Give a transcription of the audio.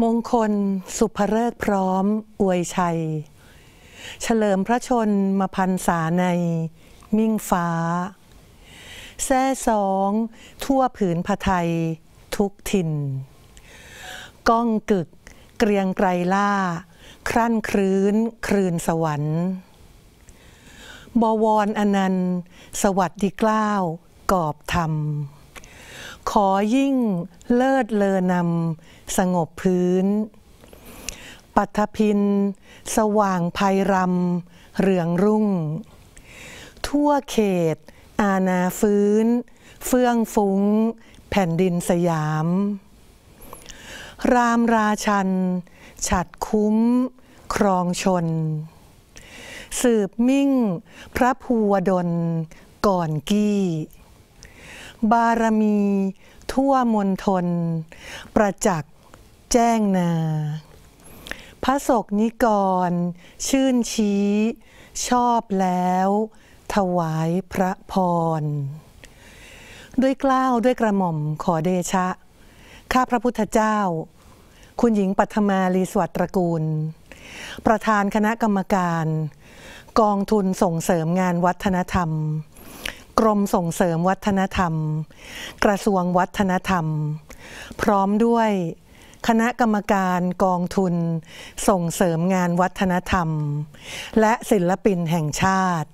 มงคลสุภเริกพร้อม อวยชัย เฉลิมพระชนมพันษาใน มิ่งฟ้า แซ่สอง ทั่วผืนพะไทย ทุกถิ่นก้องกึก เกรียงไกรล่า ครั่นครื้นครืนสวรรค์ บวรอนันต์ สวัสดีกล้าว กอบธรรมขอยิ่งเลิศเลอนำสงบพื้น ปัทพิน สว่างภัยรำเรืองรุ่ง ทั่วเขตอาณาฟื้นเฟื่องฟุ้ง แผ่นดินสยาม รามราชัน ฉัดคุ้มครองชน สืบมิ่งพระภูวดลก่อนกี้บารมี ทั่วมณฑลประจักษ์ แจ้งนา พระศกนิกร ชื่นชี้ ชอบแล้ว ถวายพระพรด้วยกล้าวด้วยกระหม่อมขอเดชะ ข้าพระพุทธเจ้า คุณหญิงปัทมาลีสวัสดิ์ตระกูล ประธานคณะกรรมการ กองทุนส่งเสริมงานวัฒนธรรมกรมส่งเสริมวัฒนธรรม กระทรวงวัฒนธรรม พร้อมด้วย คณะกรรมการกองทุน ส่งเสริมงานวัฒนธรรม และศิลปินแห่งชาติ